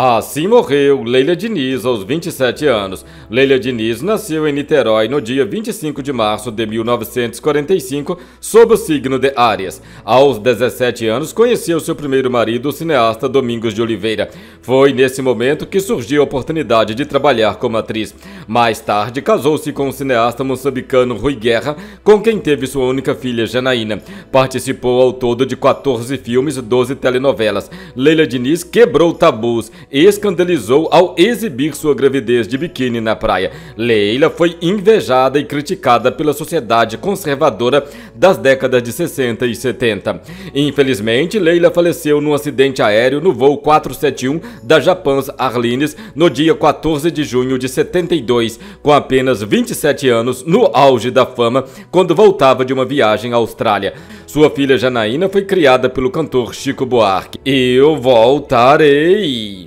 Assim morreu Leila Diniz aos 27 anos. Leila Diniz nasceu em Niterói no dia 25 de março de 1945, sob o signo de Áries. Aos 17 anos, conheceu seu primeiro marido, o cineasta Domingos de Oliveira. Foi nesse momento que surgiu a oportunidade de trabalhar como atriz. Mais tarde, casou-se com o cineasta moçambicano Rui Guerra, com quem teve sua única filha, Janaína. Participou ao todo de 14 filmes e 12 telenovelas. Leila Diniz quebrou tabus escandalizou ao exibir sua gravidez de biquíni na praia. Leila foi invejada e criticada pela sociedade conservadora das décadas de 60 e 70. Infelizmente, Leila faleceu num acidente aéreo no voo 471 da Japan's Airlines no dia 14 de junho de 72, com apenas 27 anos, no auge da fama, quando voltava de uma viagem à Austrália. Sua filha Janaína foi criada pelo cantor Chico Buarque. Eu voltarei!